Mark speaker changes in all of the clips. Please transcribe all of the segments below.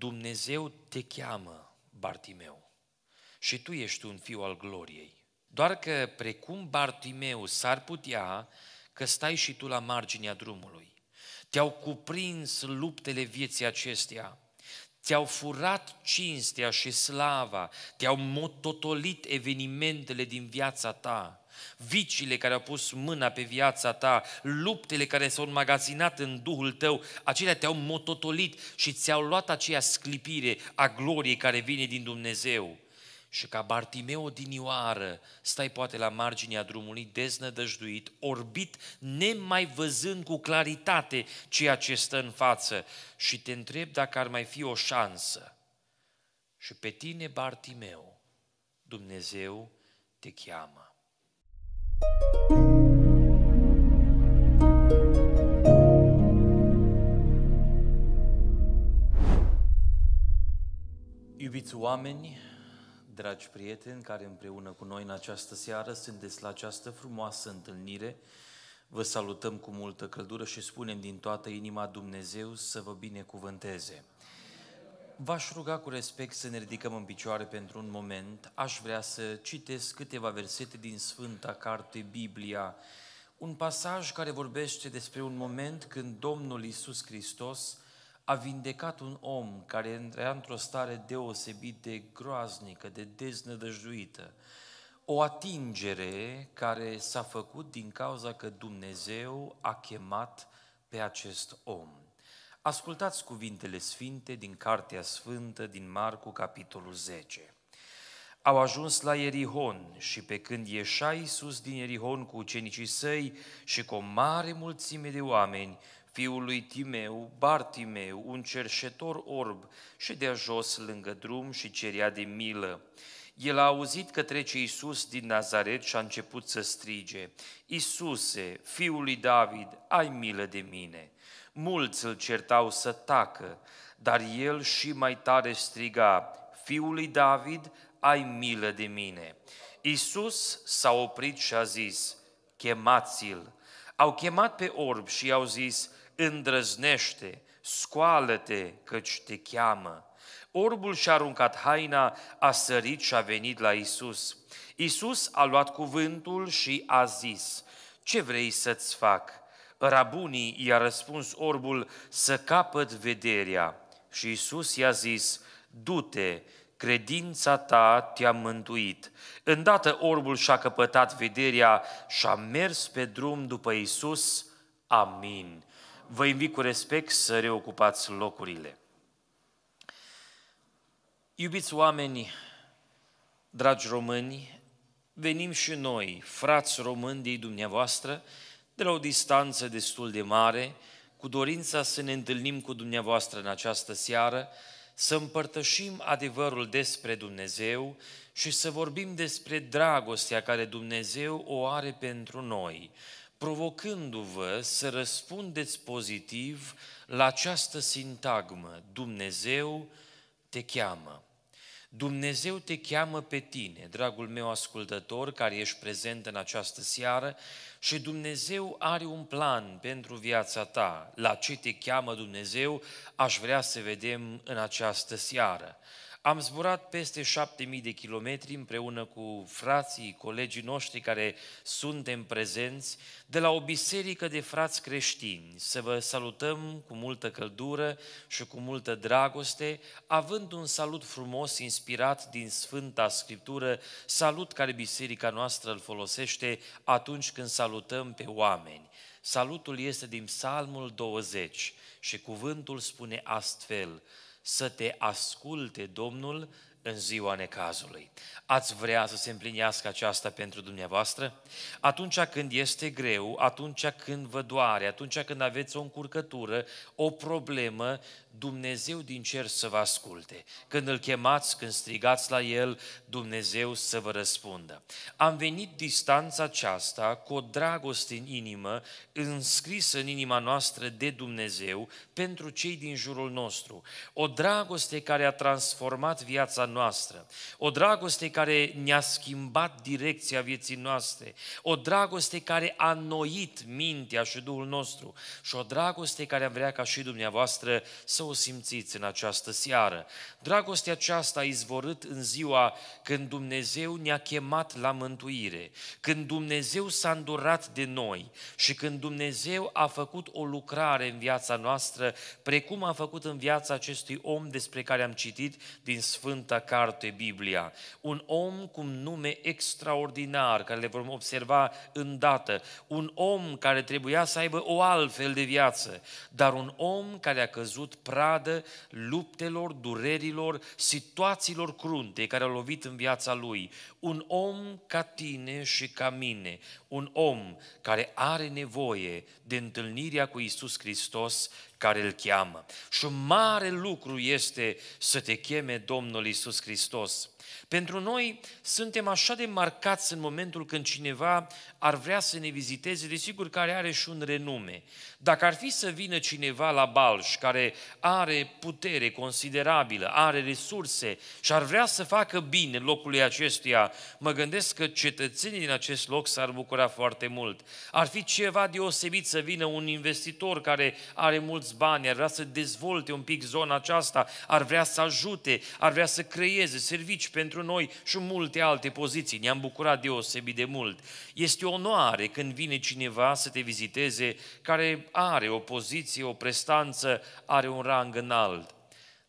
Speaker 1: Dumnezeu te cheamă, Bartimeu, și tu ești un fiu al gloriei. Doar că, precum Bartimeu, s-ar putea că stai și tu la marginea drumului. Te-au cuprins luptele vieții acesteia, te-au furat cinstea și slava, te-au mototolit evenimentele din viața ta, vicile care au pus mâna pe viața ta, luptele care s-au înmagazinat în Duhul tău, acelea te-au mototolit și ți-au luat aceea sclipire a gloriei care vine din Dumnezeu. Și ca Bartimeu Ioară, stai poate la marginea drumului deznădăjduit, orbit, nemai văzând cu claritate ceea ce stă în față și te întreb dacă ar mai fi o șansă. Și pe tine, Bartimeu, Dumnezeu te cheamă. Iubiți oameni, dragi prieteni care împreună cu noi în această seară sunteți la această frumoasă întâlnire, vă salutăm cu multă căldură și spunem din toată inima Dumnezeu să vă binecuvânteze. V-aș ruga cu respect să ne ridicăm în picioare pentru un moment. Aș vrea să citesc câteva versete din Sfânta Carte Biblia, un pasaj care vorbește despre un moment când Domnul Isus Hristos a vindecat un om care era într-o stare deosebit de groaznică, de deznădăjduită. O atingere care s-a făcut din cauza că Dumnezeu a chemat pe acest om. Ascultați cuvintele sfinte din Cartea Sfântă din Marcu, capitolul 10. Au ajuns la Erihon și pe când ieșea Iisus din Erihon cu ucenicii săi și cu o mare mulțime de oameni, fiul lui Timeu, Bartimeu, un cerșetor orb, și de jos lângă drum și cerea de milă. El a auzit că trece Isus din Nazaret și a început să strige, Iisuse, fiul lui David, ai milă de mine!' Mulți îl certau să tacă, dar el și mai tare striga, Fiului David, ai milă de mine. Iisus s-a oprit și a zis, chemați-l. Au chemat pe orb și i-au zis, îndrăznește, scoală-te, căci te cheamă. Orbul și-a aruncat haina, a sărit și a venit la Isus. Isus a luat cuvântul și a zis, ce vrei să-ți fac? Rabunii i-a răspuns orbul să capăt vederea și Isus i-a zis, du-te, credința ta te-a mântuit. Îndată orbul și-a căpătat vederea și a mers pe drum după Isus. Amin. Vă invit cu respect să reocupați locurile. Iubiți oameni, dragi români, venim și noi, frați români de dumneavoastră, de la o distanță destul de mare, cu dorința să ne întâlnim cu dumneavoastră în această seară, să împărtășim adevărul despre Dumnezeu și să vorbim despre dragostea care Dumnezeu o are pentru noi, provocându-vă să răspundeți pozitiv la această sintagmă, Dumnezeu te cheamă. Dumnezeu te cheamă pe tine, dragul meu ascultător, care ești prezent în această seară și Dumnezeu are un plan pentru viața ta. La ce te cheamă Dumnezeu, aș vrea să vedem în această seară. Am zburat peste șapte mii de kilometri împreună cu frații, colegii noștri care suntem prezenți, de la o biserică de frați creștini, să vă salutăm cu multă căldură și cu multă dragoste, având un salut frumos inspirat din Sfânta Scriptură, salut care biserica noastră îl folosește atunci când salutăm pe oameni. Salutul este din Psalmul 20 și cuvântul spune astfel – să te asculte Domnul în ziua necazului. Ați vrea să se împlinească aceasta pentru dumneavoastră? Atunci când este greu, atunci când vă doare, atunci când aveți o încurcătură, o problemă, Dumnezeu din cer să vă asculte. Când îl chemați, când strigați la el, Dumnezeu să vă răspundă. Am venit distanța aceasta cu o dragoste în inimă, înscrisă în inima noastră de Dumnezeu pentru cei din jurul nostru. O dragoste care a transformat viața noastră. O dragoste care ne-a schimbat direcția vieții noastre. O dragoste care a noit mintea și Duhul nostru. Și o dragoste care am vrea ca și dumneavoastră să să o simțiți în această seară. Dragostea aceasta a izvorât în ziua când Dumnezeu ne-a chemat la mântuire, când Dumnezeu s-a îndurat de noi și când Dumnezeu a făcut o lucrare în viața noastră, precum a făcut în viața acestui om despre care am citit din Sfânta Carte Biblia. Un om cu un nume extraordinar, care le vom observa îndată, un om care trebuia să aibă o altfel de viață, dar un om care a căzut pradă luptelor, durerilor, situațiilor crunte care au lovit în viața lui. Un om ca tine și ca mine, un om care are nevoie de întâlnirea cu Isus Hristos care îl cheamă. Și un mare lucru este să te cheme Domnul Isus Hristos. Pentru noi suntem așa de marcați în momentul când cineva ar vrea să ne viziteze, desigur care are și un renume. Dacă ar fi să vină cineva la Balș care are putere considerabilă, are resurse și ar vrea să facă bine locului acestuia, mă gândesc că cetățenii din acest loc s-ar bucura foarte mult. Ar fi ceva deosebit să vină un investitor care are mulți bani, ar vrea să dezvolte un pic zona aceasta, ar vrea să ajute, ar vrea să creeze servici pentru pentru noi și multe alte poziții. Ne-am bucurat deosebit de mult. Este o onoare când vine cineva să te viziteze care are o poziție, o prestanță, are un rang înalt.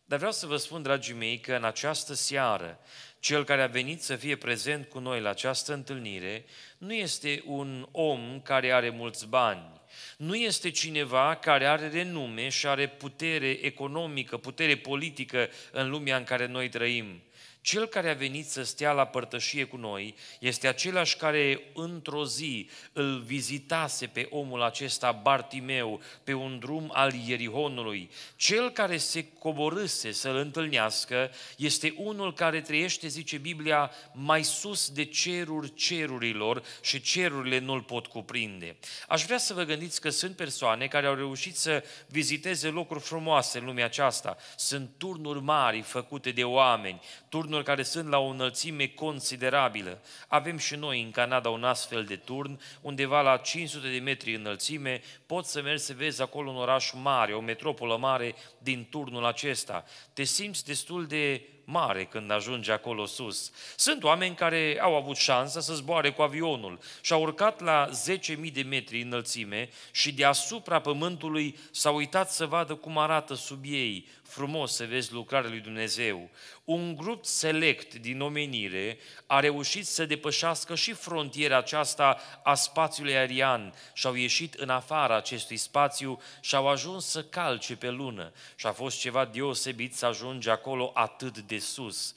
Speaker 1: Dar vreau să vă spun, dragii mei, că în această seară, cel care a venit să fie prezent cu noi la această întâlnire nu este un om care are mulți bani, nu este cineva care are renume și are putere economică, putere politică în lumea în care noi trăim. Cel care a venit să stea la părtășie cu noi este același care într-o zi îl vizitase pe omul acesta Bartimeu pe un drum al Ierihonului. Cel care se coborâse să-l întâlnească este unul care trăiește, zice Biblia, mai sus de ceruri cerurilor și cerurile nu-l pot cuprinde. Aș vrea să vă gândiți că sunt persoane care au reușit să viziteze locuri frumoase în lumea aceasta. Sunt turnuri mari făcute de oameni, turnuri turnuri care sunt la o înălțime considerabilă. Avem și noi în Canada un astfel de turn, undeva la 500 de metri înălțime, poți să mergi să vezi acolo un oraș mare, o metropolă mare din turnul acesta. Te simți destul de mare când ajunge acolo sus. Sunt oameni care au avut șansa să zboare cu avionul și au urcat la 10.000 de metri înălțime și deasupra pământului s-au uitat să vadă cum arată sub ei. Frumos să vezi lucrarea lui Dumnezeu. Un grup select din omenire a reușit să depășească și frontiera aceasta a spațiului aerian și au ieșit în afara acestui spațiu și au ajuns să calce pe lună. Și a fost ceva deosebit să ajungi acolo atât de de sus.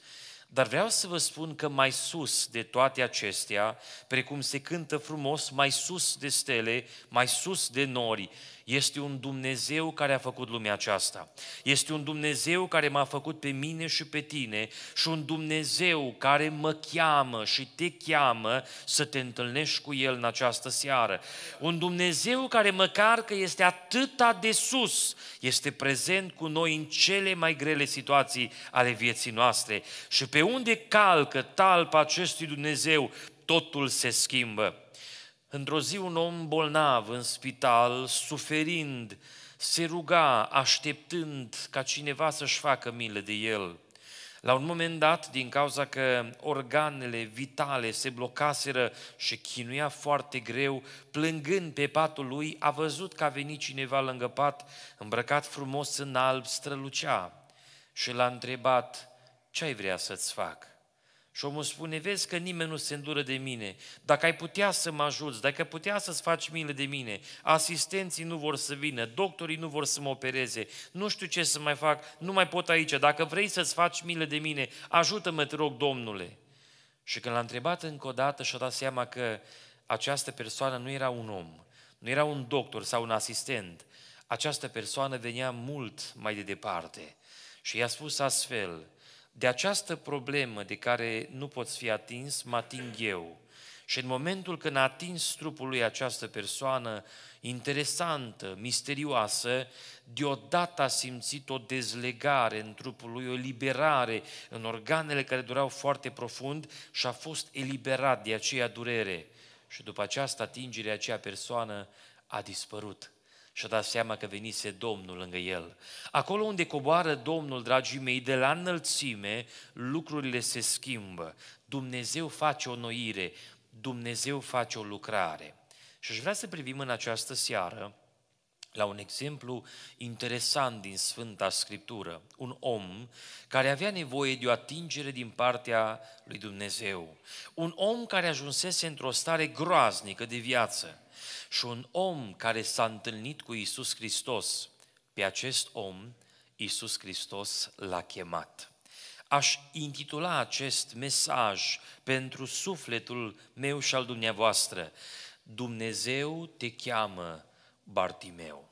Speaker 1: Dar vreau să vă spun că mai sus de toate acestea, precum se cântă frumos mai sus de stele, mai sus de nori, este un Dumnezeu care a făcut lumea aceasta. Este un Dumnezeu care m-a făcut pe mine și pe tine și un Dumnezeu care mă cheamă și te cheamă să te întâlnești cu El în această seară. Un Dumnezeu care măcar că este atâta de sus, este prezent cu noi în cele mai grele situații ale vieții noastre. Și pe unde calcă talpa acestui Dumnezeu, totul se schimbă. Într-o zi un om bolnav în spital, suferind, se ruga, așteptând ca cineva să-și facă milă de el. La un moment dat, din cauza că organele vitale se blocaseră și chinuia foarte greu, plângând pe patul lui, a văzut că a venit cineva lângă pat, îmbrăcat frumos în alb, strălucea și l-a întrebat, ce ai vrea să-ți fac? Și omul spune, vezi că nimeni nu se îndură de mine. Dacă ai putea să mă ajuți, dacă ai putea să-ți faci milă de mine, asistenții nu vor să vină, doctorii nu vor să mă opereze, nu știu ce să mai fac, nu mai pot aici. Dacă vrei să-ți faci milă de mine, ajută-mă, te rog, Domnule. Și când l-a întrebat încă o dată și-a dat seama că această persoană nu era un om, nu era un doctor sau un asistent, această persoană venea mult mai de departe. Și i-a spus astfel, de această problemă de care nu poți fi atins, mă ating eu. Și în momentul când a atins trupul lui această persoană interesantă, misterioasă, deodată a simțit o dezlegare în trupul lui, o eliberare în organele care dureau foarte profund și a fost eliberat de aceea durere. Și după această atingere, acea persoană a dispărut și-a dat seama că venise Domnul lângă el. Acolo unde coboară Domnul, dragii mei, de la înălțime, lucrurile se schimbă. Dumnezeu face o noire, Dumnezeu face o lucrare. Și aș vrea să privim în această seară la un exemplu interesant din Sfânta Scriptură, un om care avea nevoie de o atingere din partea lui Dumnezeu, un om care ajunsese într-o stare groaznică de viață, și un om care s-a întâlnit cu Isus Hristos, pe acest om, Isus Hristos l-a chemat. Aș intitula acest mesaj pentru sufletul meu și al dumneavoastră, Dumnezeu te cheamă, Bartimeu.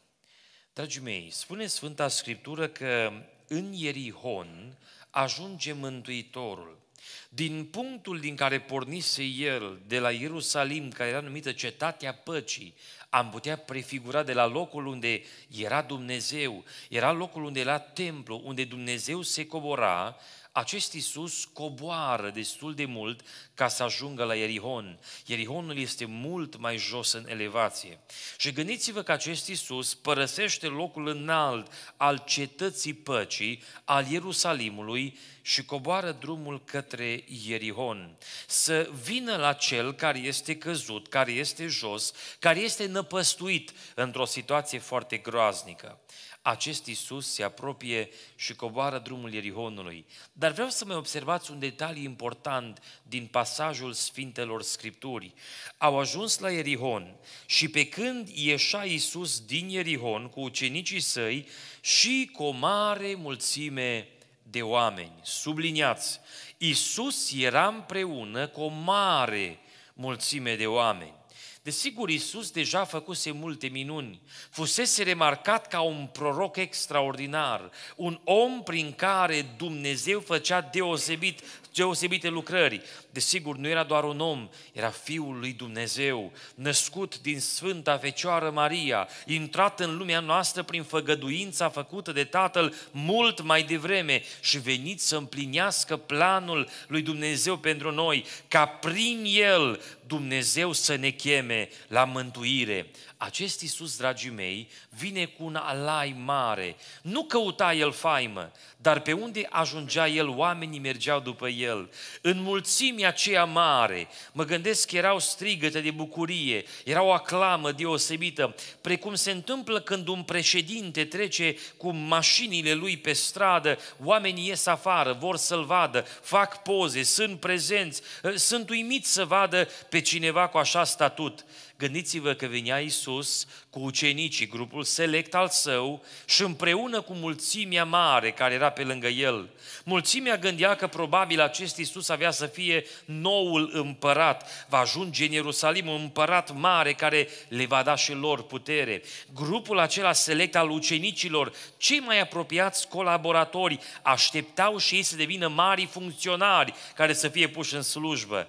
Speaker 1: Dragii mei, spune Sfânta Scriptură că în Ierihon ajunge Mântuitorul. Din punctul din care pornise el, de la Ierusalim, care era numită Cetatea Păcii, am putea prefigura de la locul unde era Dumnezeu, era locul unde era templu, unde Dumnezeu se cobora, acest Isus coboară destul de mult ca să ajungă la Ierihon. Ierihonul este mult mai jos în elevație. Și gândiți-vă că acest Isus părăsește locul înalt al cetății păcii, al Ierusalimului și coboară drumul către Ierihon. Să vină la cel care este căzut, care este jos, care este năpăstuit într-o situație foarte groaznică acest Isus se apropie și coboară drumul Ierihonului. Dar vreau să mai observați un detaliu important din pasajul Sfintelor Scripturi. Au ajuns la Ierihon și pe când ieșa Isus din Ierihon cu ucenicii săi și cu o mare mulțime de oameni. Subliniați, Isus era împreună cu o mare mulțime de oameni. Desigur, Iisus deja făcuse multe minuni, fusese remarcat ca un proroc extraordinar, un om prin care Dumnezeu făcea deosebit, deosebite lucrări. Desigur, nu era doar un om, era Fiul lui Dumnezeu, născut din Sfânta Fecioară Maria, intrat în lumea noastră prin făgăduința făcută de Tatăl mult mai devreme și venit să împlinească planul lui Dumnezeu pentru noi, ca prin El Dumnezeu să ne cheme vreme la mântuire. Acest Iisus, dragii mei, vine cu un alai mare. Nu căuta el faimă, dar pe unde ajungea el, oamenii mergeau după el. În mulțimea aceea mare, mă gândesc că erau strigăte de bucurie, era o aclamă deosebită, precum se întâmplă când un președinte trece cu mașinile lui pe stradă, oamenii ies afară, vor să-l vadă, fac poze, sunt prezenți, ă, sunt uimiți să vadă pe cineva cu așa statut gândiți-vă că venea Isus cu ucenicii, grupul select al său și împreună cu mulțimea mare care era pe lângă el. Mulțimea gândea că probabil acest Isus avea să fie noul împărat, va ajunge în Ierusalim un împărat mare care le va da și lor putere. Grupul acela select al ucenicilor, cei mai apropiați colaboratori, așteptau și ei să devină mari funcționari care să fie puși în slujbă.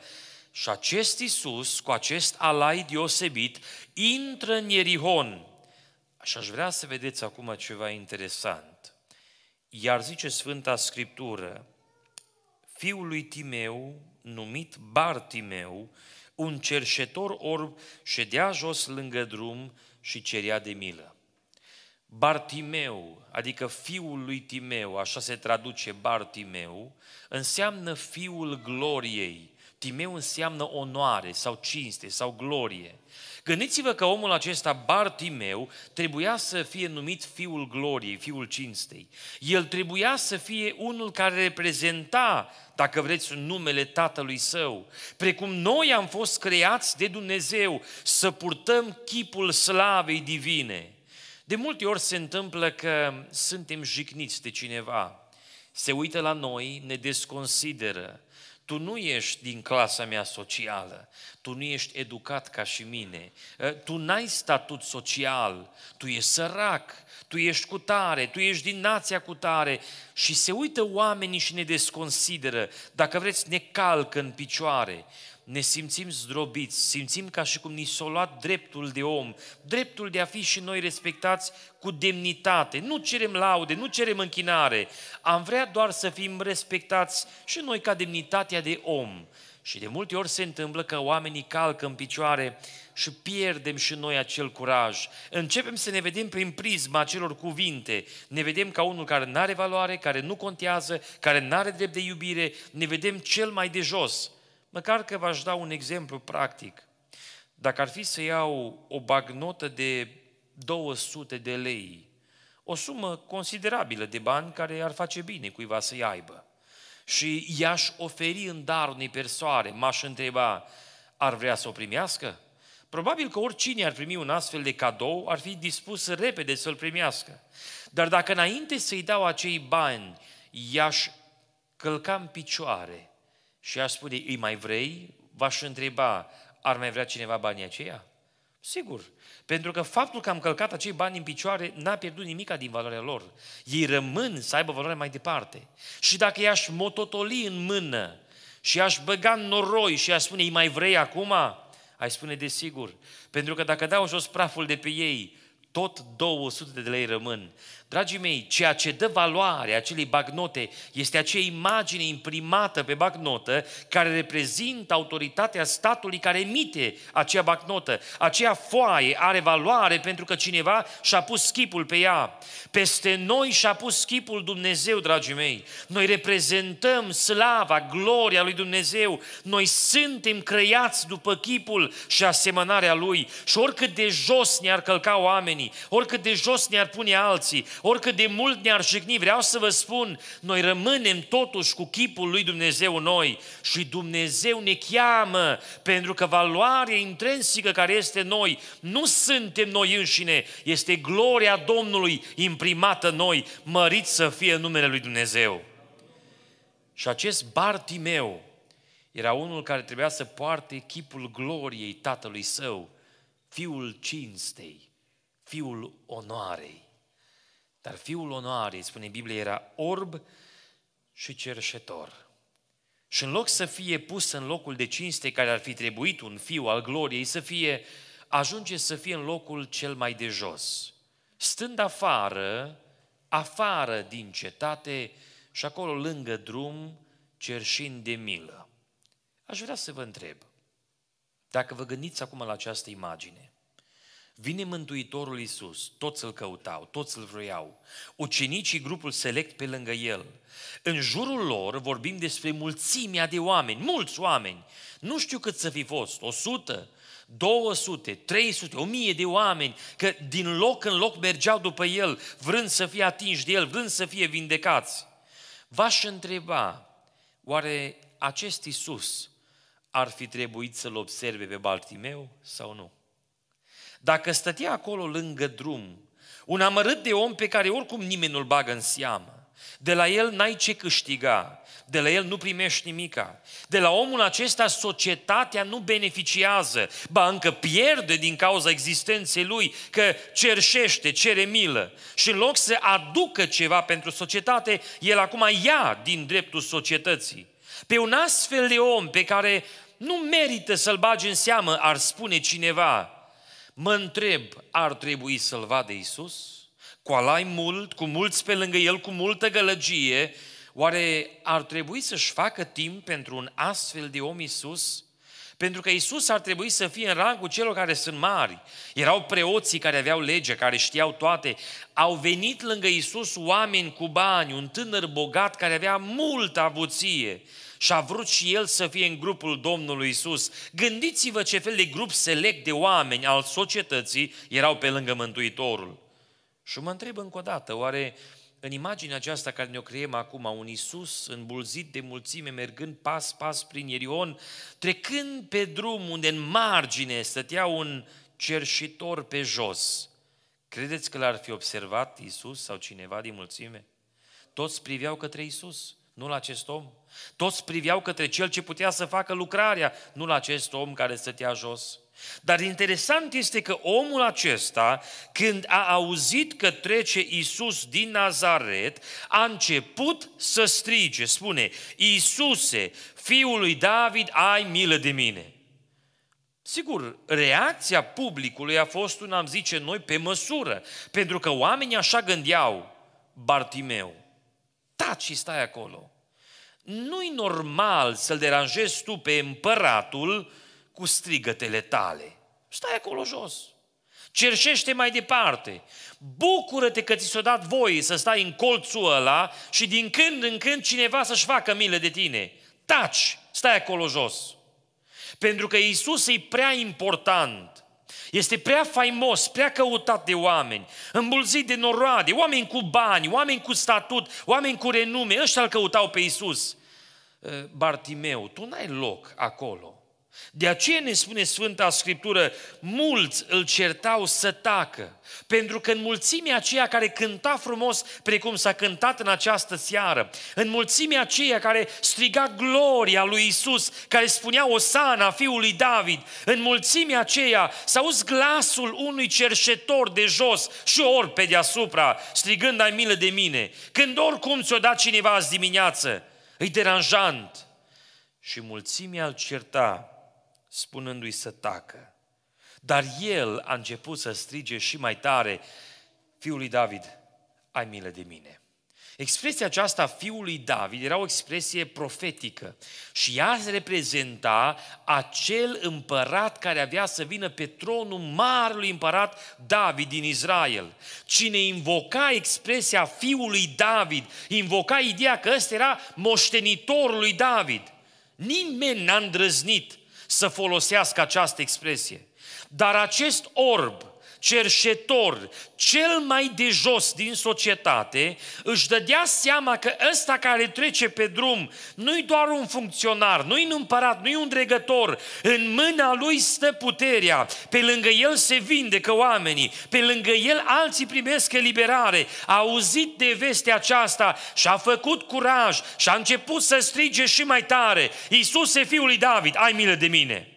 Speaker 1: Și acest Isus, cu acest alai deosebit, intră în Ierihon. Și aș vrea să vedeți acum ceva interesant. Iar zice Sfânta Scriptură, fiul lui Timeu, numit Bartimeu, un cerșetor orb ședea jos lângă drum și cerea de milă. Bartimeu, adică fiul lui Timeu, așa se traduce Bartimeu, înseamnă fiul gloriei, Timeu înseamnă onoare sau cinste sau glorie. Gândiți-vă că omul acesta, Bartimeu, trebuia să fie numit fiul gloriei, fiul cinstei. El trebuia să fie unul care reprezenta, dacă vreți, numele tatălui său. Precum noi am fost creați de Dumnezeu să purtăm chipul slavei divine. De multe ori se întâmplă că suntem jigniți de cineva. Se uită la noi, ne desconsideră, tu nu ești din clasa mea socială, tu nu ești educat ca și mine, eh, tu n-ai statut social, tu ești sărac, tu ești cu tare, tu ești din nația cu tare și se uită oamenii și ne desconsideră, dacă vreți ne calcă în picioare ne simțim zdrobiți, simțim ca și cum ni s-a luat dreptul de om, dreptul de a fi și noi respectați cu demnitate. Nu cerem laude, nu cerem închinare. Am vrea doar să fim respectați și noi ca demnitatea de om. Și de multe ori se întâmplă că oamenii calcă în picioare și pierdem și noi acel curaj. Începem să ne vedem prin prisma acelor cuvinte. Ne vedem ca unul care nu are valoare, care nu contează, care nu are drept de iubire. Ne vedem cel mai de jos. Măcar că v-aș da un exemplu practic. Dacă ar fi să iau o bagnotă de 200 de lei, o sumă considerabilă de bani care ar face bine cuiva să-i aibă, și i-aș oferi în dar unei persoane, m-aș întreba, ar vrea să o primească? Probabil că oricine ar primi un astfel de cadou ar fi dispus repede să-l primească. Dar dacă înainte să-i dau acei bani, i-aș călca în picioare și aș spune, îi mai vrei? V-aș întreba, ar mai vrea cineva banii aceia? Sigur. Pentru că faptul că am călcat acei bani în picioare n-a pierdut nimica din valoarea lor. Ei rămân să aibă valoare mai departe. Și dacă i-aș mototoli în mână și aș băga în noroi și aș spune, îi mai vrei acum? Ai spune, desigur. Pentru că dacă dau jos praful de pe ei, tot 200 de lei rămân. Dragii mei, ceea ce dă valoare acelei bagnote este acea imagine imprimată pe bagnotă care reprezintă autoritatea statului care emite acea bagnotă. Aceea foaie are valoare pentru că cineva și-a pus chipul pe ea. Peste noi și-a pus chipul Dumnezeu, dragii mei. Noi reprezentăm slava, gloria lui Dumnezeu. Noi suntem creați după chipul și asemănarea lui. Și oricât de jos ne-ar călca oamenii, oricât de jos ne-ar pune alții, oricât de mult ne-ar jigni, vreau să vă spun, noi rămânem totuși cu chipul lui Dumnezeu noi și Dumnezeu ne cheamă pentru că valoarea intrinsecă care este noi, nu suntem noi înșine, este gloria Domnului imprimată noi, mărit să fie numele lui Dumnezeu. Și acest Bartimeu era unul care trebuia să poarte chipul gloriei tatălui său, fiul cinstei, fiul onoarei. Dar fiul onoarei, spune Biblia, era orb și cerșetor. Și în loc să fie pus în locul de cinste care ar fi trebuit un fiu al gloriei, să fie, ajunge să fie în locul cel mai de jos. Stând afară, afară din cetate și acolo lângă drum, cerșind de milă. Aș vrea să vă întreb, dacă vă gândiți acum la această imagine, Vine Mântuitorul Iisus, toți îl căutau, toți îl vroiau. Ucenicii, grupul select pe lângă el. În jurul lor vorbim despre mulțimea de oameni, mulți oameni. Nu știu cât să fi fost, 100, 200, 300, 1000 de oameni, că din loc în loc mergeau după el, vrând să fie atinși de el, vrând să fie vindecați. V-aș întreba, oare acest Iisus ar fi trebuit să-l observe pe Baltimeu sau nu? Dacă stătea acolo lângă drum, un amărât de om pe care oricum nimeni nu-l bagă în seamă, de la el n-ai ce câștiga, de la el nu primești nimica. De la omul acesta societatea nu beneficiază, ba încă pierde din cauza existenței lui că cerșește, cere milă. Și în loc să aducă ceva pentru societate, el acum ia din dreptul societății. Pe un astfel de om pe care nu merită să-l bagi în seamă, ar spune cineva, Mă întreb, ar trebui să-l vadă Isus? Cu alai mult, cu mulți pe lângă el, cu multă gălăgie, oare ar trebui să-și facă timp pentru un astfel de om Isus? Pentru că Isus ar trebui să fie în rangul celor care sunt mari. Erau preoții care aveau lege, care știau toate. Au venit lângă Isus oameni cu bani, un tânăr bogat care avea multă avuție și a vrut și el să fie în grupul Domnului Isus. Gândiți-vă ce fel de grup select de oameni al societății erau pe lângă Mântuitorul. Și mă întreb încă o dată, oare în imaginea aceasta care ne-o creiem acum, un Isus îmbulzit de mulțime, mergând pas, pas prin Ierion, trecând pe drum unde în margine stătea un cerșitor pe jos, credeți că l-ar fi observat Isus sau cineva din mulțime? Toți priveau către Isus, nu la acest om. Toți priveau către cel ce putea să facă lucrarea, nu la acest om care stătea jos. Dar interesant este că omul acesta, când a auzit că trece Isus din Nazaret, a început să strige, spune, Iisuse, fiul lui David, ai milă de mine. Sigur, reacția publicului a fost un am zice noi, pe măsură, pentru că oamenii așa gândeau, Bartimeu, taci și stai acolo. Nu-i normal să-l deranjezi tu pe împăratul cu strigătele tale. Stai acolo jos. Cerșește mai departe. Bucură-te că ți s-a dat voie să stai în colțul ăla și din când în când cineva să-și facă milă de tine. Taci, stai acolo jos. Pentru că Isus e prea important este prea faimos, prea căutat de oameni, îmbulzit de noroade, oameni cu bani, oameni cu statut, oameni cu renume, ăștia îl căutau pe Isus. Ă, Bartimeu, tu n-ai loc acolo. De aceea ne spune Sfânta Scriptură, mulți îl certau să tacă, pentru că în mulțimea aceea care cânta frumos, precum s-a cântat în această seară, în mulțimea aceea care striga gloria lui Isus, care spunea Osana, fiul lui David, în mulțimea aceea s-a auzit glasul unui cerșetor de jos și ori pe deasupra, strigând ai milă de mine, când oricum ți-o dat cineva azi dimineață, îi deranjant. Și mulțimea îl certa spunându-i să tacă. Dar el a început să strige și mai tare, Fiul lui David, ai milă de mine. Expresia aceasta a fiului David era o expresie profetică și ea reprezenta acel împărat care avea să vină pe tronul marului împărat David din Israel. Cine invoca expresia fiului David, invoca ideea că ăsta era moștenitorul lui David. Nimeni n-a îndrăznit să folosească această expresie. Dar acest orb cerșetor, cel mai de jos din societate, își dădea seama că ăsta care trece pe drum nu-i doar un funcționar, nu-i un împărat, nu-i un dregător, în mâna lui stă puterea, pe lângă el se vindecă oamenii, pe lângă el alții primesc eliberare, a auzit de vestea aceasta și a făcut curaj și a început să strige și mai tare, Iisuse, Fiul lui David, ai milă de mine!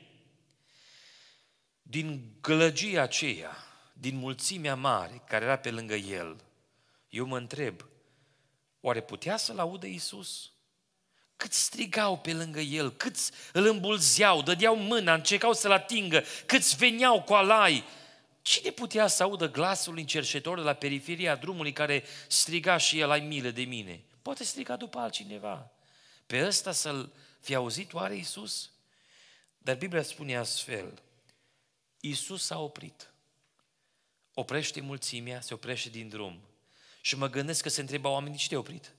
Speaker 1: Din gălăgia aceea, din mulțimea mare care era pe lângă el, eu mă întreb, oare putea să-l audă Iisus? Cât strigau pe lângă el, cât îl îmbulzeau, dădeau mâna, încercau să-l atingă, cât veneau cu alai. Cine putea să audă glasul încerșetor de la periferia drumului care striga și el, ai milă de mine? Poate striga după altcineva. Pe ăsta să-l fi auzit oare Iisus? Dar Biblia spune astfel, Iisus s-a oprit oprește mulțimea, se oprește din drum. Și mă gândesc că se întreba oamenii ce te-ai oprit.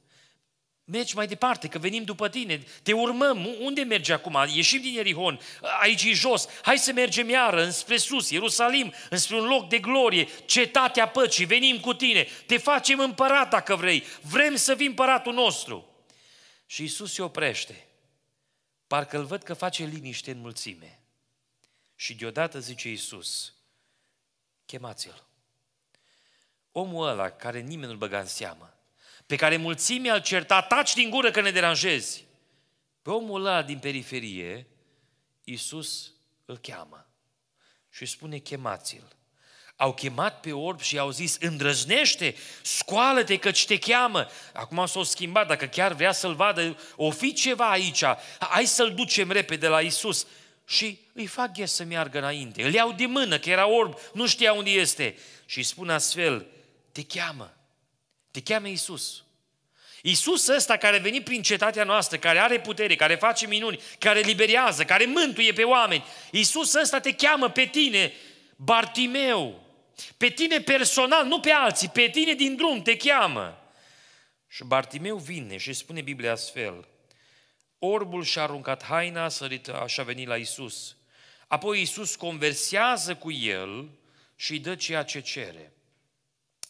Speaker 1: Mergi mai departe, că venim după tine, te urmăm, unde mergi acum? Ieșim din Erihon, aici e jos, hai să mergem iară, înspre sus, Ierusalim, înspre un loc de glorie, cetatea păcii, venim cu tine, te facem împărat dacă vrei, vrem să fim împăratul nostru. Și Isus se oprește, parcă îl văd că face liniște în mulțime. Și deodată zice Isus, chemați-l omul ăla care nimeni nu-l băga în seamă, pe care mulțimea îl certa, taci din gură că ne deranjezi, pe omul ăla din periferie, Iisus îl cheamă și îi spune chemați-l. Au chemat pe orb și i au zis, îndrăznește, scoală-te căci te cheamă. Acum s-au schimbat, dacă chiar vrea să-l vadă, o fi ceva aici, hai să-l ducem repede la Isus. Și îi fac ghe să meargă înainte. Îl iau de mână, că era orb, nu știa unde este. Și spune astfel, te cheamă. Te cheamă Isus. Isus ăsta care a venit prin cetatea noastră, care are putere, care face minuni, care liberează, care mântuie pe oameni. Isus ăsta te cheamă pe tine, Bartimeu. Pe tine personal, nu pe alții, pe tine din drum te cheamă. Și Bartimeu vine și spune Biblia astfel. Orbul și-a aruncat haina, a sărit așa a venit la Isus. Apoi Isus conversează cu el și îi dă ceea ce cere.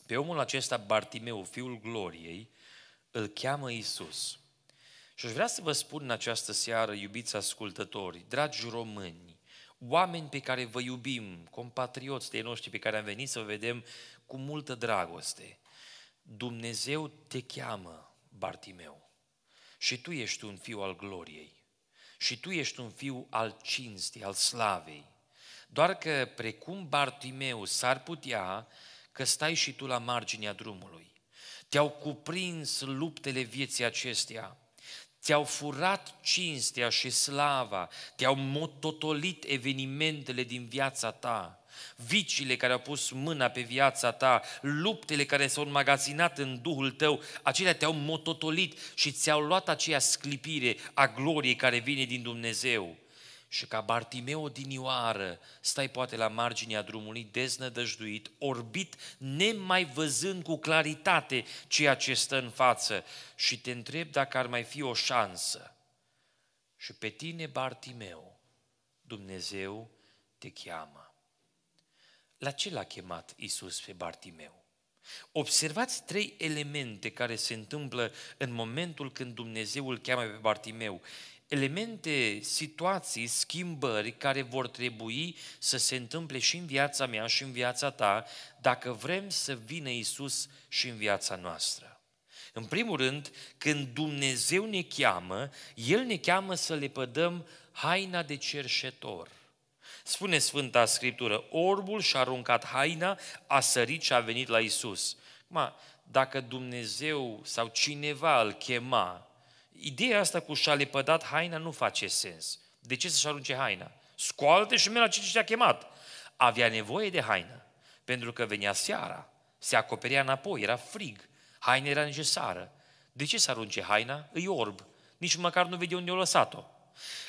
Speaker 1: Pe omul acesta, Bartimeu, fiul gloriei, îl cheamă Isus. Și aș vrea să vă spun în această seară, iubiți ascultători, dragi români, oameni pe care vă iubim, compatrioți de noștri pe care am venit să vă vedem cu multă dragoste. Dumnezeu te cheamă, Bartimeu, și tu ești un fiu al gloriei, și tu ești un fiu al cinstei, al slavei. Doar că, precum Bartimeu, s-ar putea că stai și tu la marginea drumului. Te-au cuprins luptele vieții acesteia, te-au furat cinstea și slava, te-au mototolit evenimentele din viața ta, vicile care au pus mâna pe viața ta, luptele care s-au înmagazinat în Duhul tău, acelea te-au mototolit și ți-au luat aceea sclipire a gloriei care vine din Dumnezeu și ca Bartimeu odinioară stai poate la marginea drumului deznădăjduit, orbit, nemai văzând cu claritate ceea ce stă în față și te întreb dacă ar mai fi o șansă. Și pe tine, Bartimeu, Dumnezeu te cheamă. La ce l-a chemat Isus pe Bartimeu? Observați trei elemente care se întâmplă în momentul când Dumnezeu îl cheamă pe Bartimeu elemente, situații, schimbări care vor trebui să se întâmple și în viața mea și în viața ta, dacă vrem să vină Isus și în viața noastră. În primul rând, când Dumnezeu ne cheamă, El ne cheamă să le pădăm haina de cerșetor. Spune Sfânta Scriptură, orbul și-a aruncat haina, a sărit și a venit la Isus. Ma, dacă Dumnezeu sau cineva îl chema Ideea asta cu și-a lepădat haina nu face sens. De ce să-și arunce haina? Scoală-te și mergi la ce te-a chemat. Avea nevoie de haină, pentru că venea seara, se acoperea înapoi, era frig, haina era necesară. De ce să arunce haina? Îi orb, nici măcar nu vede unde o lăsat-o.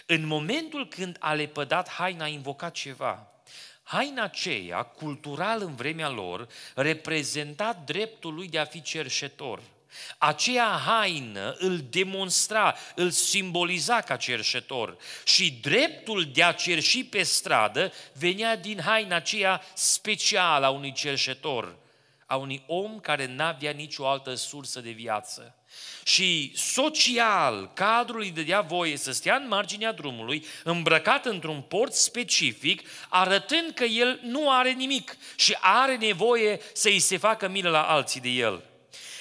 Speaker 1: În momentul când a lepădat haina, a invocat ceva. Haina aceea, cultural în vremea lor, reprezenta dreptul lui de a fi cerșetor – aceea haină îl demonstra, îl simboliza ca cerșetor și dreptul de a cerși pe stradă venea din haina aceea specială a unui cerșetor, a unui om care n-avea nicio altă sursă de viață. Și social, cadrul îi dădea voie să stea în marginea drumului, îmbrăcat într-un port specific, arătând că el nu are nimic și are nevoie să îi se facă milă la alții de el.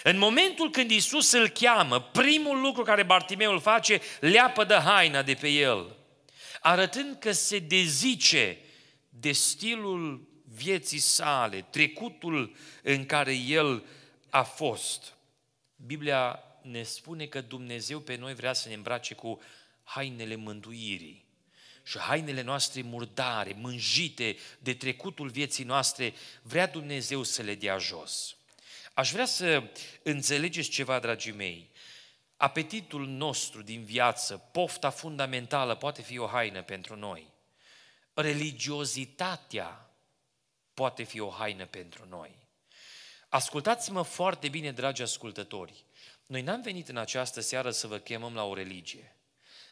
Speaker 1: În momentul când Isus îl cheamă, primul lucru care Bartimeu îl face, leapă de haina de pe el, arătând că se dezice de stilul vieții sale, trecutul în care el a fost. Biblia ne spune că Dumnezeu pe noi vrea să ne îmbrace cu hainele mântuirii și hainele noastre murdare, mânjite de trecutul vieții noastre, vrea Dumnezeu să le dea jos. Aș vrea să înțelegeți ceva, dragii mei. Apetitul nostru din viață, pofta fundamentală, poate fi o haină pentru noi. Religiozitatea poate fi o haină pentru noi. Ascultați-mă foarte bine, dragi ascultători. Noi n-am venit în această seară să vă chemăm la o religie.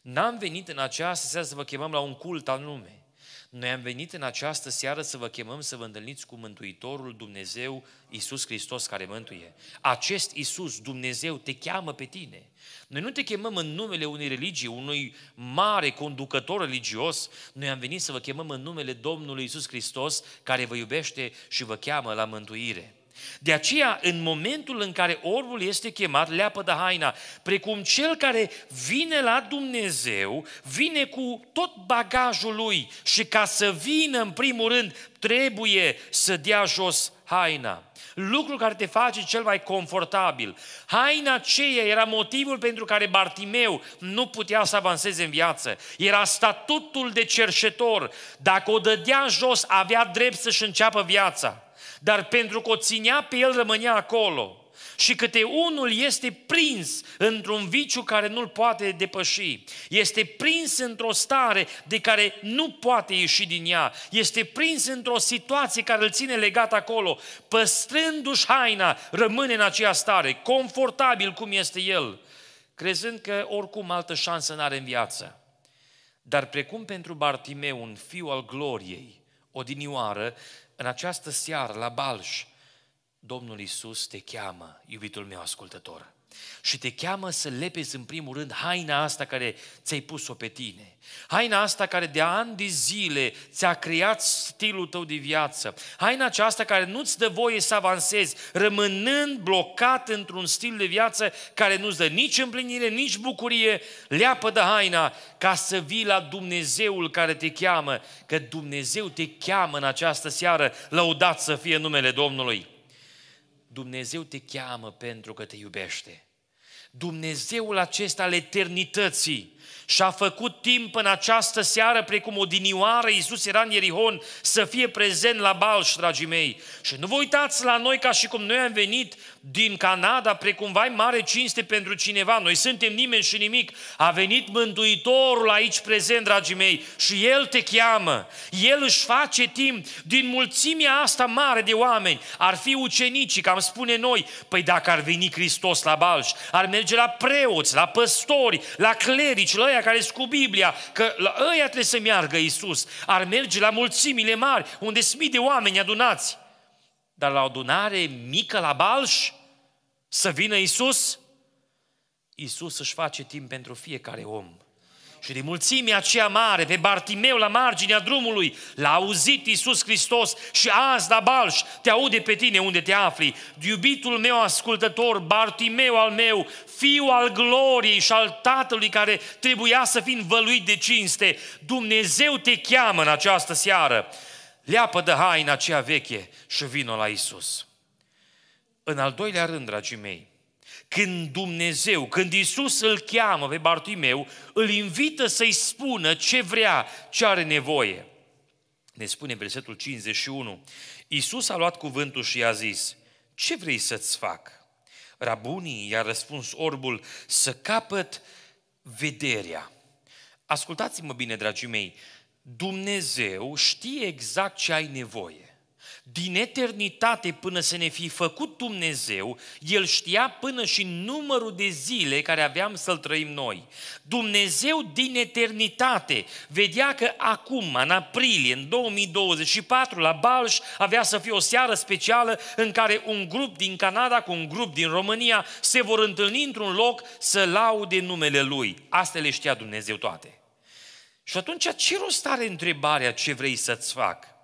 Speaker 1: N-am venit în această seară să vă chemăm la un cult anume. Noi am venit în această seară să vă chemăm să vă întâlniți cu Mântuitorul Dumnezeu, Isus Hristos care mântuie. Acest Isus, Dumnezeu, te cheamă pe tine. Noi nu te chemăm în numele unei religii, unui mare conducător religios. Noi am venit să vă chemăm în numele Domnului Isus Hristos, care vă iubește și vă cheamă la mântuire. De aceea, în momentul în care orbul este chemat, leapă de haina, precum cel care vine la Dumnezeu, vine cu tot bagajul lui și ca să vină, în primul rând, trebuie să dea jos haina. Lucru care te face cel mai confortabil. Haina aceea era motivul pentru care Bartimeu nu putea să avanseze în viață. Era statutul de cerșetor. Dacă o dădea jos, avea drept să-și înceapă viața dar pentru că o ținea pe el rămânea acolo. Și câte unul este prins într-un viciu care nu-l poate depăși. Este prins într-o stare de care nu poate ieși din ea. Este prins într-o situație care îl ține legat acolo. Păstrându-și haina, rămâne în aceea stare, confortabil cum este el, crezând că oricum altă șansă n-are în viață. Dar precum pentru Bartimeu, un fiu al gloriei, odinioară, în această seară, la Balș, Domnul Isus te cheamă, iubitul meu ascultător și te cheamă să lepezi în primul rând haina asta care ți-ai pus-o pe tine. Haina asta care de ani de zile ți-a creat stilul tău de viață. Haina aceasta care nu-ți dă voie să avansezi, rămânând blocat într-un stil de viață care nu-ți dă nici împlinire, nici bucurie, leapă de haina ca să vii la Dumnezeul care te cheamă, că Dumnezeu te cheamă în această seară, lăudat să fie numele Domnului. Dumnezeu te cheamă pentru că te iubește. Dumnezeul acesta al eternității și-a făcut timp în această seară, precum o dinioară, Iisus era în Ierihon, să fie prezent la Balș, dragii mei. Și nu vă uitați la noi ca și cum noi am venit din Canada, precum vai mare cinste pentru cineva. Noi suntem nimeni și nimic. A venit Mântuitorul aici prezent, dragii mei, și El te cheamă. El își face timp din mulțimea asta mare de oameni. Ar fi ucenicii, cam spune noi, păi dacă ar veni Hristos la Balș, ar merge la preoți, la păstori, la clerici, la ăia care cu Biblia, că la ăia trebuie să meargă Isus. Ar merge la mulțimile mari, unde sunt mii de oameni adunați. Dar la adunare mică la Balș, să vină Isus, Isus își face timp pentru fiecare om. Și din mulțimea aceea mare, pe Bartimeu la marginea drumului, l-a auzit Iisus Hristos și azi la Balș te aude pe tine unde te afli. Iubitul meu ascultător, Bartimeu al meu, fiu al gloriei și al Tatălui care trebuia să fii învăluit de cinste, Dumnezeu te cheamă în această seară. Leapă de haina aceea veche și vină la Isus. În al doilea rând, dragii mei, când Dumnezeu, când Isus îl cheamă pe Bartimeu, îl invită să-i spună ce vrea, ce are nevoie. Ne spune versetul 51, Isus a luat cuvântul și i-a zis, ce vrei să-ți fac? Rabunii i-a răspuns orbul să capăt vederea. Ascultați-mă bine, dragii mei, Dumnezeu știe exact ce ai nevoie. Din eternitate până să ne fi făcut Dumnezeu, El știa până și numărul de zile care aveam să-L trăim noi. Dumnezeu din eternitate vedea că acum, în aprilie, în 2024, la Balș, avea să fie o seară specială în care un grup din Canada cu un grup din România se vor întâlni într-un loc să laude numele Lui. Asta le știa Dumnezeu toate. Și atunci ce rost are întrebarea ce vrei să-ți fac?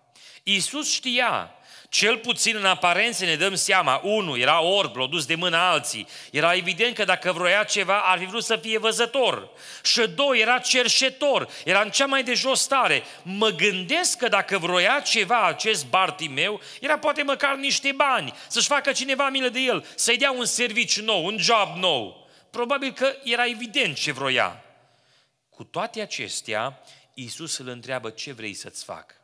Speaker 1: Iisus știa, cel puțin în aparențe ne dăm seama, unul era orb, l dus de mâna alții, era evident că dacă vroia ceva ar fi vrut să fie văzător. Și doi, era cerșetor, era în cea mai de jos stare. Mă gândesc că dacă vroia ceva acest Bartimeu, era poate măcar niște bani, să-și facă cineva milă de el, să-i dea un serviciu nou, un job nou. Probabil că era evident ce vroia. Cu toate acestea, Iisus îl întreabă ce vrei să-ți facă.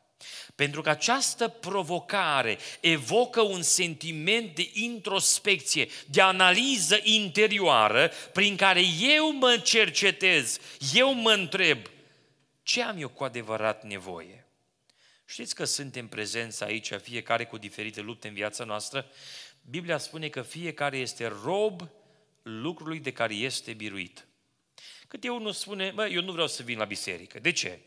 Speaker 1: Pentru că această provocare evocă un sentiment de introspecție, de analiză interioară, prin care eu mă cercetez, eu mă întreb ce am eu cu adevărat nevoie. Știți că suntem prezenți aici, fiecare cu diferite lupte în viața noastră? Biblia spune că fiecare este rob lucrului de care este biruit. Cât eu nu spune, mă, eu nu vreau să vin la biserică. De ce?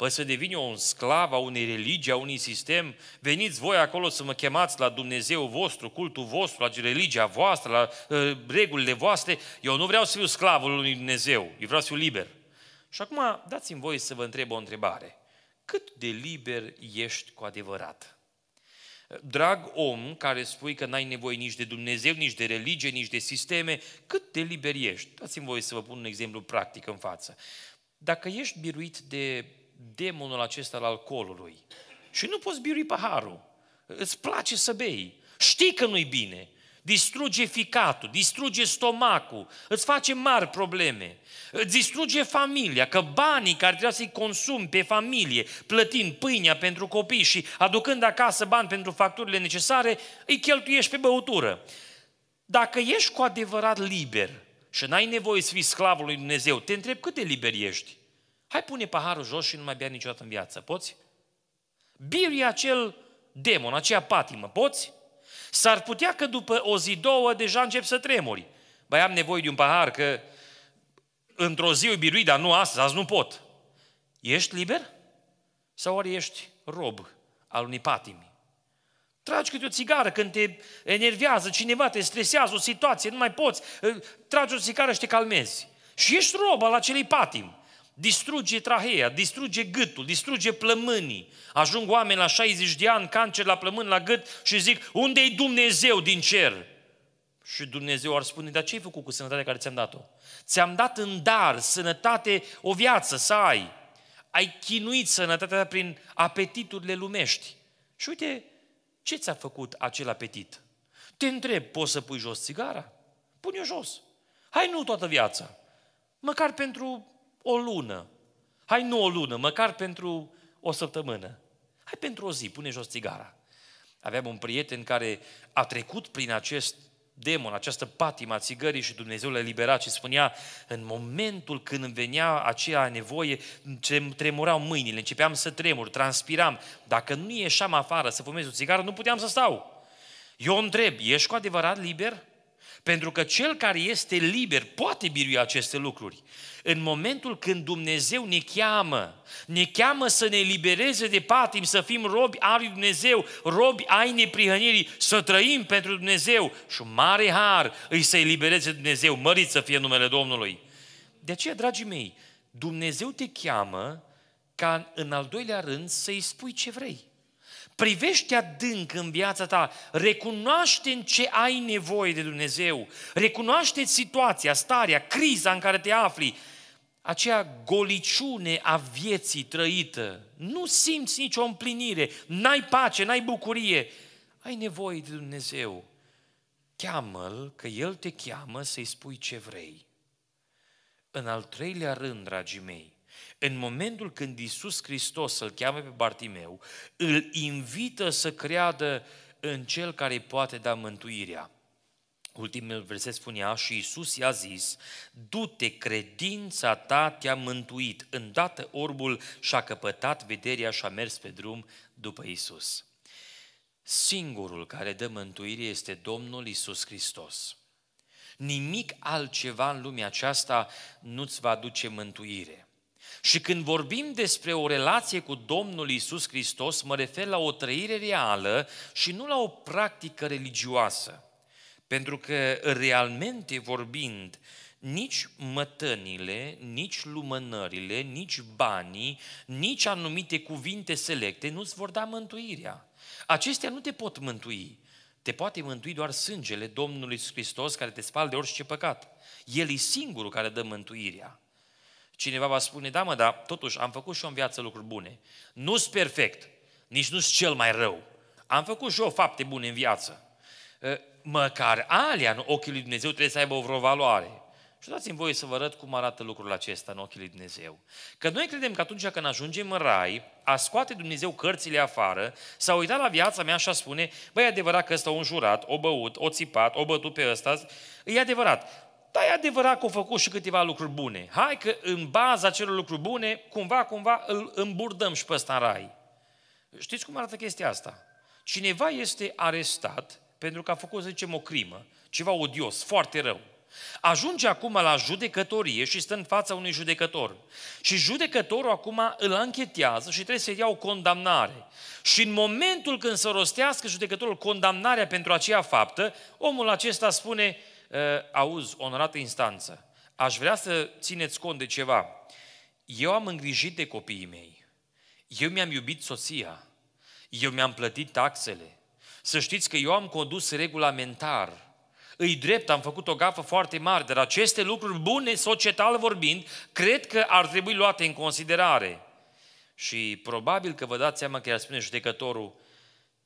Speaker 1: Păi să devin eu un sclav a unei religii, a unui sistem, veniți voi acolo să mă chemați la Dumnezeu vostru, cultul vostru, la religia voastră, la uh, regulile voastre. Eu nu vreau să fiu sclavul lui Dumnezeu, eu vreau să fiu liber. Și acum dați-mi voi să vă întreb o întrebare. Cât de liber ești cu adevărat? Drag om care spui că n-ai nevoie nici de Dumnezeu, nici de religie, nici de sisteme, cât de liber ești? Dați-mi voi să vă pun un exemplu practic în față. Dacă ești biruit de demonul acesta al alcoolului. Și nu poți birui paharul. Îți place să bei. Știi că nu-i bine. Distruge ficatul, distruge stomacul, îți face mari probleme, îți distruge familia, că banii care trebuia să-i consumi pe familie, plătind pâinea pentru copii și aducând acasă bani pentru facturile necesare, îi cheltuiești pe băutură. Dacă ești cu adevărat liber și n-ai nevoie să fii sclavul lui Dumnezeu, te întreb cât de liber ești? Hai pune paharul jos și nu mai bea niciodată în viață, poți? Biruie acel demon, aceea patimă, poți? S-ar putea că după o zi, două, deja încep să tremuri. Băi, am nevoie de un pahar, că într-o zi o birui, dar nu astăzi, azi nu pot. Ești liber? Sau ori ești rob al unei patimi? Tragi câte o țigară când te enervează cineva, te stresează o situație, nu mai poți, tragi o țigară și te calmezi. Și ești rob al acelei patimi. Distruge traheea, distruge gâtul, distruge plămânii. Ajung oameni la 60 de ani, cancer la plămân, la gât și zic, unde e Dumnezeu din cer? Și Dumnezeu ar spune, dar ce ai făcut cu sănătatea care ți-am dat-o? Ți-am dat în dar sănătate, o viață să ai. Ai chinuit sănătatea prin apetiturile lumești. Și uite, ce ți-a făcut acel apetit? Te întreb, poți să pui jos țigara? Pune-o jos. Hai nu toată viața. Măcar pentru o lună. Hai nu o lună, măcar pentru o săptămână. Hai pentru o zi, pune jos țigara. Aveam un prieten care a trecut prin acest demon, această patima țigării și Dumnezeu le liberat. și spunea în momentul când îmi venea aceea nevoie, tremurau mâinile, începeam să tremur, transpiram. Dacă nu ieșeam afară să fumez o țigară, nu puteam să stau. Eu întreb, ești cu adevărat liber? Pentru că cel care este liber poate birui aceste lucruri. În momentul când Dumnezeu ne cheamă, ne cheamă să ne libereze de patim, să fim robi al lui Dumnezeu, robi ai neprihănirii, să trăim pentru Dumnezeu și mare har îi să libereze Dumnezeu, mărit să fie numele Domnului. De aceea, dragii mei, Dumnezeu te cheamă ca în al doilea rând să-i spui ce vrei. Privește adânc în viața ta, recunoaște în ce ai nevoie de Dumnezeu, recunoaște situația, starea, criza în care te afli, acea goliciune a vieții trăită. Nu simți nicio împlinire, n-ai pace, n-ai bucurie. Ai nevoie de Dumnezeu. Cheamă-L, că El te cheamă să-i spui ce vrei. În al treilea rând, dragii mei, în momentul când Iisus Hristos îl cheamă pe Bartimeu, îl invită să creadă în Cel care îi poate da mântuirea. Ultimul verset spunea, și Iisus i-a zis, du-te, credința ta te-a mântuit. Îndată orbul și-a căpătat vederea și a mers pe drum după Iisus. Singurul care dă mântuire este Domnul Iisus Hristos. Nimic altceva în lumea aceasta nu-ți va aduce mântuire. Și când vorbim despre o relație cu Domnul Isus Hristos, mă refer la o trăire reală și nu la o practică religioasă. Pentru că, realmente vorbind, nici mătănile, nici lumânările, nici banii, nici anumite cuvinte selecte nu îți vor da mântuirea. Acestea nu te pot mântui. Te poate mântui doar sângele Domnului Hristos care te spală de orice păcat. El e singurul care dă mântuirea. Cineva va spune, da mă, dar totuși am făcut și eu în viață lucruri bune. nu sunt perfect, nici nu sunt cel mai rău. Am făcut și eu fapte bune în viață. Măcar alea în ochii lui Dumnezeu trebuie să aibă o vreo valoare. Și dați-mi voie să vă arăt cum arată lucrul acesta în ochii lui Dumnezeu. Că noi credem că atunci când ajungem în rai, a scoate Dumnezeu cărțile afară, s-a uitat la viața mea și a spune, băi, e adevărat că ăsta a înjurat, o băut, o țipat, o bătut pe ăsta, e adevărat da, e adevărat că au făcut și câteva lucruri bune. Hai că în baza celor lucruri bune, cumva, cumva îl îmburdăm și pe ăsta în rai. Știți cum arată chestia asta? Cineva este arestat pentru că a făcut, să zicem, o crimă, ceva odios, foarte rău. Ajunge acum la judecătorie și stă în fața unui judecător. Și judecătorul acum îl anchetează și trebuie să ia o condamnare. Și în momentul când să rostească judecătorul condamnarea pentru aceea faptă, omul acesta spune, Eh, auzi, onorată instanță, aș vrea să țineți cont de ceva. Eu am îngrijit de copiii mei. Eu mi-am iubit soția. Eu mi-am plătit taxele. Să știți că eu am condus regulamentar. Îi drept, am făcut o gafă foarte mare, dar aceste lucruri bune, societal vorbind, cred că ar trebui luate în considerare. Și probabil că vă dați seama că i-ar spune judecătorul,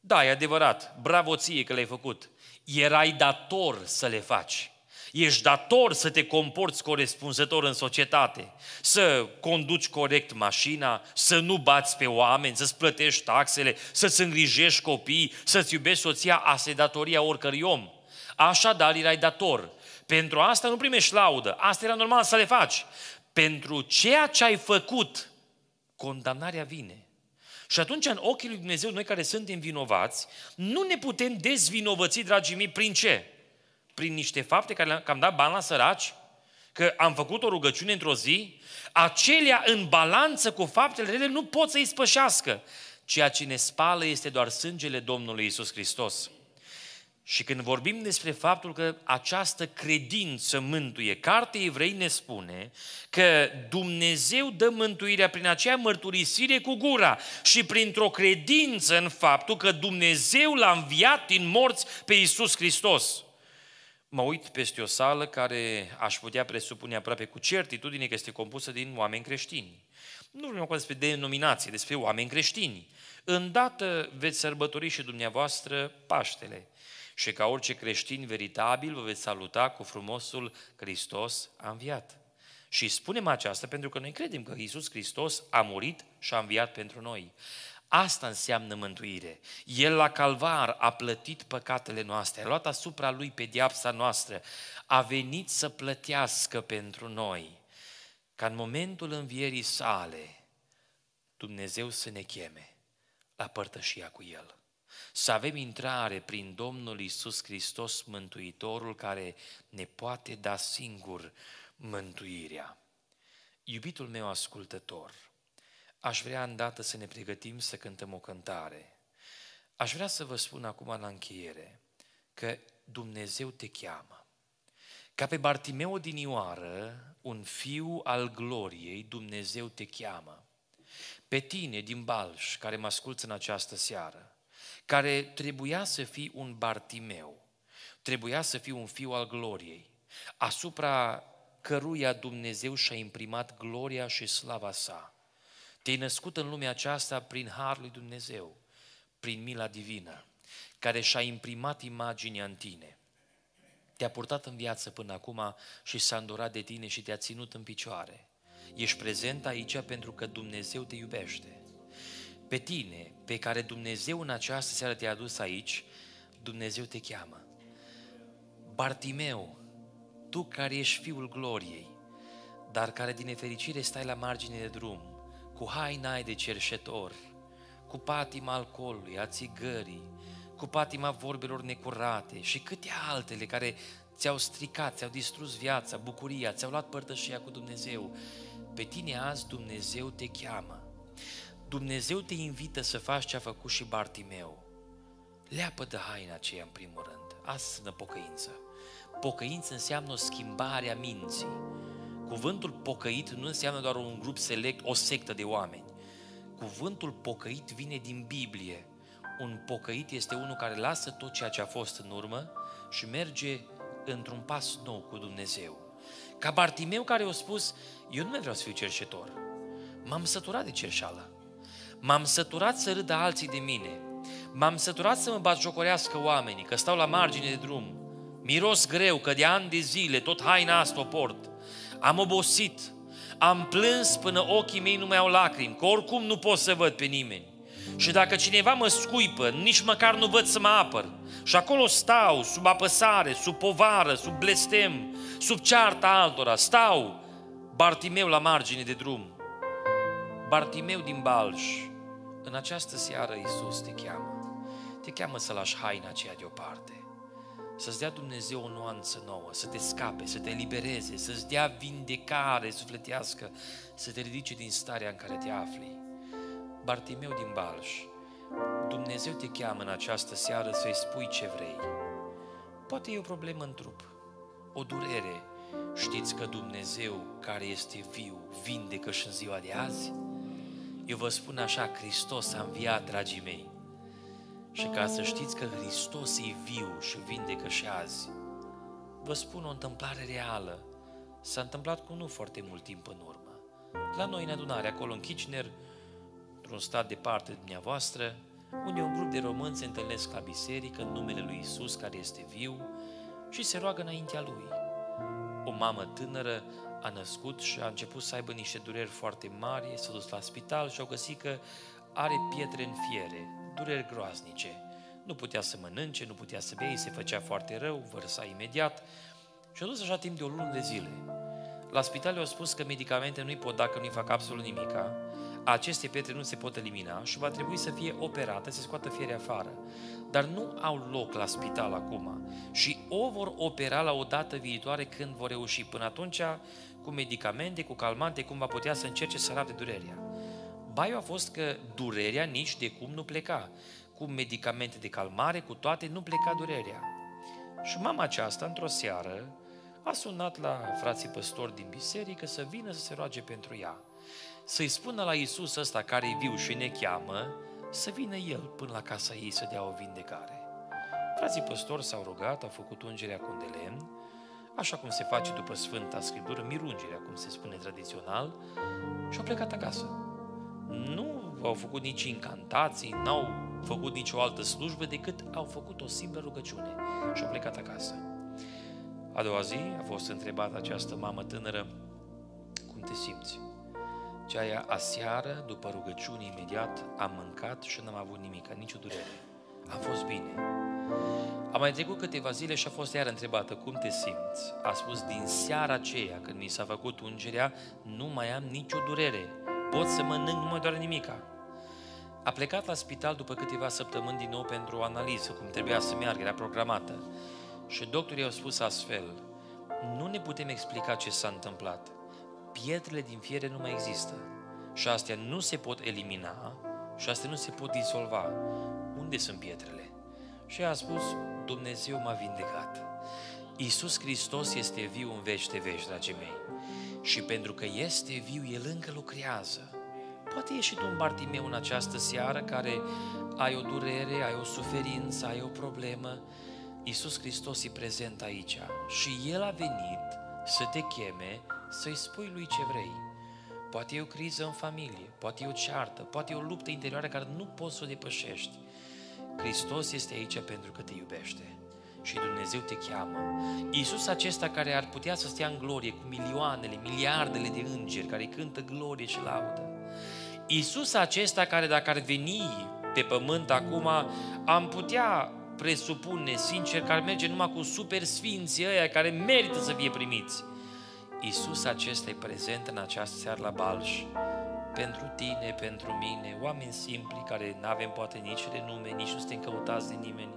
Speaker 1: da, e adevărat, bravo ție că l ai făcut, erai dator să le faci. Ești dator să te comporți corespunzător în societate, să conduci corect mașina, să nu bați pe oameni, să-ți plătești taxele, să-ți îngrijești copiii, să-ți iubești soția, asta e datoria oricărui om. Așadar, erai dator. Pentru asta nu primești laudă, asta era normal să le faci. Pentru ceea ce ai făcut, condamnarea vine. Și atunci, în ochii lui Dumnezeu, noi care suntem vinovați, nu ne putem dezvinovăți, dragii mei, prin ce? Prin niște fapte care am dat bani la săraci, că am făcut o rugăciune într-o zi, acelea în balanță cu faptele rele nu pot să-i spășească. Ceea ce ne spală este doar sângele Domnului Isus Hristos. Și când vorbim despre faptul că această credință mântuie, cartea evrei ne spune că Dumnezeu dă mântuirea prin aceea mărturisire cu gura și printr-o credință în faptul că Dumnezeu l-a înviat din morți pe Iisus Hristos. Mă uit peste o sală care aș putea presupune aproape cu certitudine că este compusă din oameni creștini. Nu vorbim acum despre denominație, despre oameni creștini. Îndată veți sărbători și dumneavoastră Paștele și ca orice creștin veritabil vă veți saluta cu frumosul Hristos a înviat. Și spunem aceasta pentru că noi credem că Iisus Hristos a murit și a înviat pentru noi. Asta înseamnă mântuire. El la calvar a plătit păcatele noastre, a luat asupra lui pediapsa noastră, a venit să plătească pentru noi, ca în momentul învierii sale Dumnezeu să ne cheme la părtășia cu El să avem intrare prin Domnul Isus Hristos, Mântuitorul, care ne poate da singur mântuirea. Iubitul meu ascultător, aș vrea îndată să ne pregătim să cântăm o cântare. Aș vrea să vă spun acum la încheiere că Dumnezeu te cheamă. Ca pe Bartimeu Ioară, un fiu al gloriei, Dumnezeu te cheamă. Pe tine din Balș, care mă asculți în această seară, care trebuia să fie un Bartimeu, trebuia să fie un fiu al gloriei, asupra căruia Dumnezeu și-a imprimat gloria și slava sa. Te-ai născut în lumea aceasta prin Harul lui Dumnezeu, prin mila divină, care și-a imprimat imaginea în tine. Te-a purtat în viață până acum și s-a îndurat de tine și te-a ținut în picioare. Ești prezent aici pentru că Dumnezeu te iubește pe tine, pe care Dumnezeu în această seară te-a adus aici, Dumnezeu te cheamă. Bartimeu, tu care ești fiul gloriei, dar care din nefericire stai la margine de drum, cu haina de cerșetor, cu patima alcoolului, a țigării, cu patima vorbelor necurate și câte altele care ți-au stricat, ți-au distrus viața, bucuria, ți-au luat părtășia cu Dumnezeu. Pe tine azi Dumnezeu te cheamă. Dumnezeu te invită să faci ce a făcut și Bartimeu. Leapă de haina aceea în primul rând. Asta înseamnă pocăință. Pocăință înseamnă o schimbare a minții. Cuvântul pocăit nu înseamnă doar un grup select, o sectă de oameni. Cuvântul pocăit vine din Biblie. Un pocăit este unul care lasă tot ceea ce a fost în urmă și merge într-un pas nou cu Dumnezeu. Ca Bartimeu care a spus, eu nu mai vreau să fiu cerșetor. M-am săturat de cerșală. M-am săturat să râdă alții de mine. M-am săturat să mă batjocorească oamenii, că stau la margine de drum. Miros greu, că de ani de zile tot haina asta o port. Am obosit, am plâns până ochii mei nu mai au lacrimi, că oricum nu pot să văd pe nimeni. Și dacă cineva mă scuipă, nici măcar nu văd să mă apăr. Și acolo stau, sub apăsare, sub povară, sub blestem, sub cearta altora. Stau, Bartimeu la margine de drum. Bartimeu din Balș, în această seară Isus te cheamă. Te cheamă să lași haina aceea deoparte. Să-ți dea Dumnezeu o nuanță nouă, să te scape, să te elibereze, să-ți dea vindecare sufletească, să te ridice din starea în care te afli. Bartimeu din Balș, Dumnezeu te cheamă în această seară să-i spui ce vrei. Poate e o problemă în trup, o durere. Știți că Dumnezeu care este viu, vindecă și în ziua de azi? Eu vă spun așa, Hristos a înviat, dragii mei. Și ca să știți că Hristos e viu și vindecă și azi, vă spun o întâmplare reală. S-a întâmplat cu nu foarte mult timp în urmă. La noi, în adunare, acolo în Kitchener, într-un stat departe de dumneavoastră, unde un grup de români se întâlnesc la biserică în numele lui Isus care este viu și se roagă înaintea lui. O mamă tânără a născut și a început să aibă niște dureri foarte mari, s-a dus la spital și au găsit că are pietre în fiere, dureri groaznice. Nu putea să mănânce, nu putea să bea, îi se făcea foarte rău, vărsa imediat și a dus așa timp de o lună de zile. La spital i-au spus că medicamente nu-i pot da, că nu-i fac absolut nimica, aceste pietre nu se pot elimina și va trebui să fie operată, să scoată fiere afară. Dar nu au loc la spital acum și o vor opera la o dată viitoare când vor reuși. Până atunci, cu medicamente, cu calmante, cum va putea să încerce să rapte durerea. Baiul a fost că durerea nici de cum nu pleca. Cu medicamente de calmare, cu toate, nu pleca durerea. Și mama aceasta, într-o seară, a sunat la frații păstori din biserică să vină să se roage pentru ea să-i spună la Iisus ăsta care e viu și ne cheamă, să vină El până la casa ei să dea o vindecare. Frații păstori s-au rugat, au făcut ungerea cu un de lemn, așa cum se face după Sfânta Scriptură, mirungerea, cum se spune tradițional, și au plecat acasă. Nu au făcut nici incantații, n-au făcut nicio altă slujbă decât au făcut o simplă rugăciune și au plecat acasă. A doua zi a fost întrebată această mamă tânără, cum te simți? Ce aia aseară, după rugăciune, imediat am mâncat și n-am avut nimic, nicio durere. A fost bine. Am mai trecut câteva zile și a fost iar întrebată, cum te simți? A spus, din seara aceea, când mi s-a făcut ungerea, nu mai am nicio durere. Pot să mănânc, nu mă doare nimica. A plecat la spital după câteva săptămâni din nou pentru o analiză, cum trebuia să meargă, era programată. Și doctorii au spus astfel, nu ne putem explica ce s-a întâmplat pietrele din fiere nu mai există. Și astea nu se pot elimina și astea nu se pot dizolva. Unde sunt pietrele? Și a spus, Dumnezeu m-a vindecat. Iisus Hristos este viu în veci de veci, dragii mei. Și pentru că este viu, El încă lucrează. Poate ești și tu un Bartimeu în această seară care ai o durere, ai o suferință, ai o problemă. Iisus Hristos e prezent aici și El a venit să te cheme să-i spui lui ce vrei. Poate e o criză în familie, poate e o ceartă, poate e o luptă interioară care nu poți să o depășești. Hristos este aici pentru că te iubește și Dumnezeu te cheamă. Iisus acesta care ar putea să stea în glorie cu milioanele, miliardele de îngeri care cântă glorie și laudă. Iisus acesta care dacă ar veni pe pământ acum, am putea presupune sincer că ar merge numai cu super sfinții ăia care merită să fie primiți. Iisus acesta e prezent în această seară la Balș, pentru tine, pentru mine, oameni simpli care nu avem poate nici renume, nici nu suntem căutați de nimeni,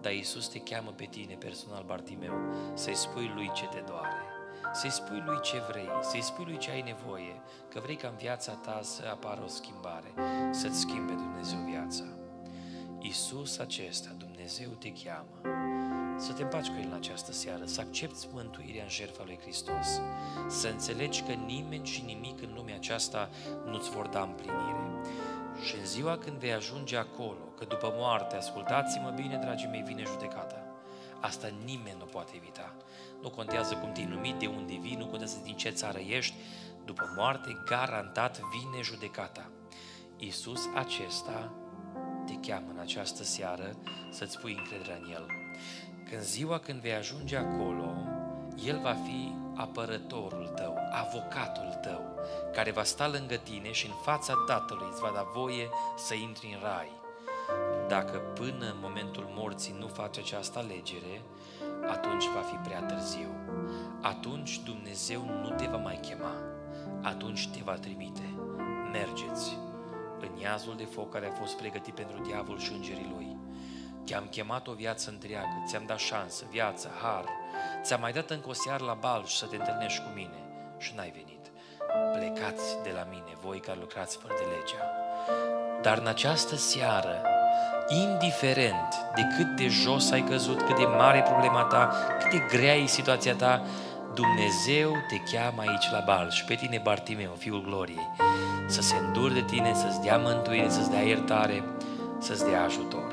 Speaker 1: dar Iisus te cheamă pe tine personal, Bartimeu, să-i spui lui ce te doare, să-i spui lui ce vrei, să-i spui lui ce ai nevoie, că vrei ca în viața ta să apară o schimbare, să-ți schimbe Dumnezeu viața. Iisus acesta, Dumnezeu te cheamă. Să te împaci cu El în această seară, să accepti mântuirea în jertfa lui Hristos, să înțelegi că nimeni și nimic în lumea aceasta nu-ți vor da împlinire. Și în ziua când vei ajunge acolo, că după moarte, ascultați-mă bine, dragii mei, vine judecata. Asta nimeni nu poate evita. Nu contează cum te-ai numit, de unde vii, nu contează din ce țară ești, după moarte, garantat vine judecata. Iisus acesta te cheamă în această seară să-ți pui încrederea în El că în ziua când vei ajunge acolo, El va fi apărătorul tău, avocatul tău, care va sta lângă tine și în fața Tatălui îți va da voie să intri în rai. Dacă până în momentul morții nu faci această alegere, atunci va fi prea târziu. Atunci Dumnezeu nu te va mai chema, atunci te va trimite. Mergeți în iazul de foc care a fost pregătit pentru diavol și îngerii lui. Te-am chemat o viață întreagă, ți-am dat șansă, viață, har. Ți-am mai dat încă o seară la bal și să te întâlnești cu mine și n-ai venit. Plecați de la mine, voi care lucrați fără de legea. Dar în această seară, indiferent de cât de jos ai căzut, cât de mare e problema ta, cât de grea e situația ta, Dumnezeu te cheamă aici la bal și pe tine, Bartimeu, fiul gloriei, să se îndure de tine, să-ți dea mântuire, să-ți dea iertare, să-ți dea ajutor.